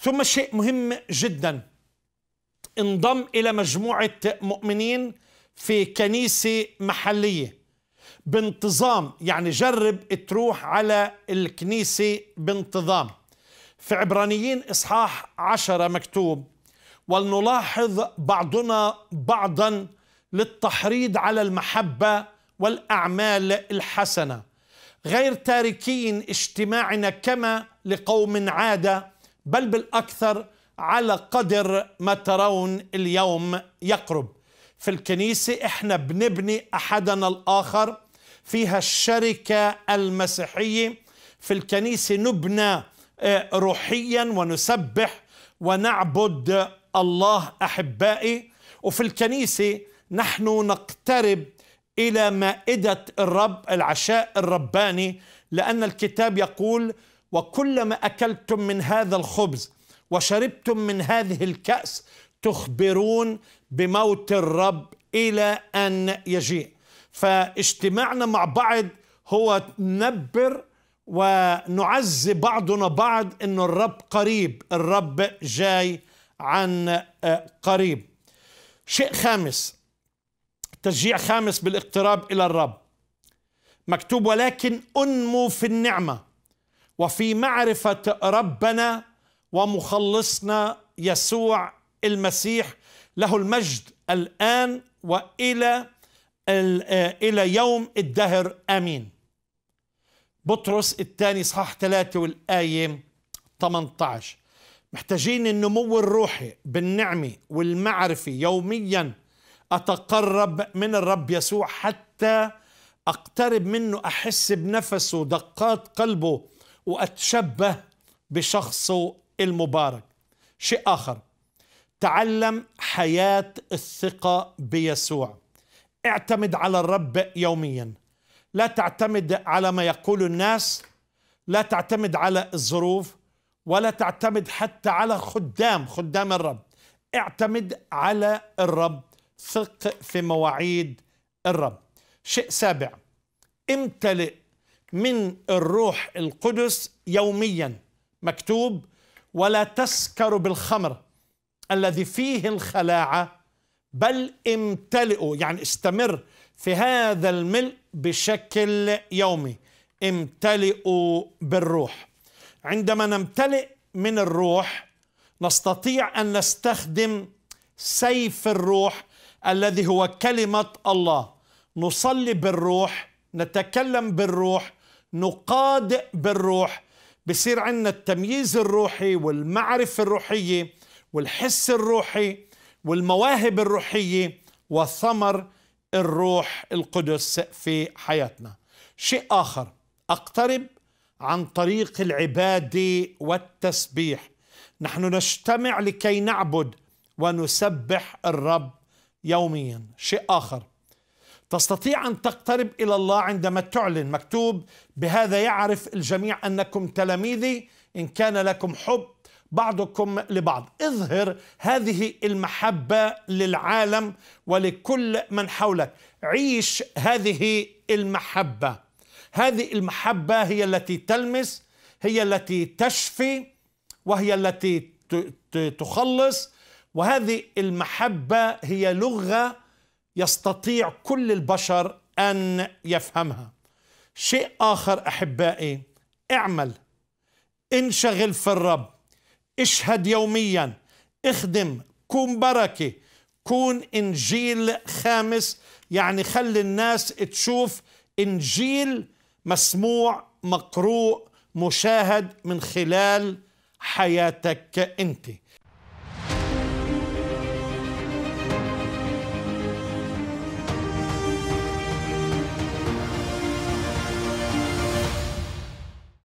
ثم شيء مهم جدا انضم إلى مجموعة مؤمنين في كنيسة محلية بانتظام يعني جرب تروح على الكنيسة بانتظام في عبرانيين إصحاح عشرة مكتوب ولنلاحظ بعضنا بعضا للتحريض على المحبة والأعمال الحسنة غير تاركين اجتماعنا كما لقوم عادة بل بالاكثر على قدر ما ترون اليوم يقرب في الكنيسه احنا بنبني احدنا الاخر فيها الشركه المسيحيه في الكنيسه نبنى آه، روحيا ونسبح ونعبد الله احبائي وفي الكنيسه نحن نقترب الى مائده الرب العشاء الرباني لان الكتاب يقول وكلما اكلتم من هذا الخبز وشربتم من هذه الكاس تخبرون بموت الرب الى ان يجيء فاجتماعنا مع بعض هو نبر ونعزي بعضنا بعض ان الرب قريب الرب جاي عن آه، قريب شيء خامس تشجيع خامس بالاقتراب الى الرب مكتوب ولكن انمو في النعمه وفي معرفه ربنا ومخلصنا يسوع المسيح له المجد الان والى آه، الى يوم الدهر امين. بطرس الثاني صحاح ثلاثة والايه 18 محتاجين النمو الروحي بالنعمه والمعرفه يوميا اتقرب من الرب يسوع حتى اقترب منه احس بنفسه دقات قلبه وأتشبه بشخصه المبارك شيء آخر تعلم حياة الثقة بيسوع اعتمد على الرب يوميا لا تعتمد على ما يقول الناس لا تعتمد على الظروف ولا تعتمد حتى على خدام خدام الرب اعتمد على الرب ثق في مواعيد الرب شيء سابع امتلئ من الروح القدس يوميا مكتوب ولا تسكروا بالخمر الذي فيه الخلاعه بل امتلئوا يعني استمر في هذا الملء بشكل يومي امتلئوا بالروح عندما نمتلئ من الروح نستطيع ان نستخدم سيف الروح الذي هو كلمه الله نصلي بالروح نتكلم بالروح نقاد بالروح بصير عندنا التمييز الروحي والمعرفة الروحية والحس الروحي والمواهب الروحية وثمر الروح القدس في حياتنا شيء آخر أقترب عن طريق العبادة والتسبيح نحن نجتمع لكي نعبد ونسبح الرب يوميا شيء آخر تستطيع أن تقترب إلى الله عندما تعلن مكتوب بهذا يعرف الجميع أنكم تلاميذي إن كان لكم حب بعضكم لبعض اظهر هذه المحبة للعالم ولكل من حولك عيش هذه المحبة هذه المحبة هي التي تلمس هي التي تشفي وهي التي تخلص وهذه المحبة هي لغة يستطيع كل البشر ان يفهمها شيء اخر احبائي اعمل انشغل في الرب اشهد يوميا اخدم كون بركه كون انجيل خامس يعني خلي الناس تشوف انجيل مسموع مقروء مشاهد من خلال حياتك انت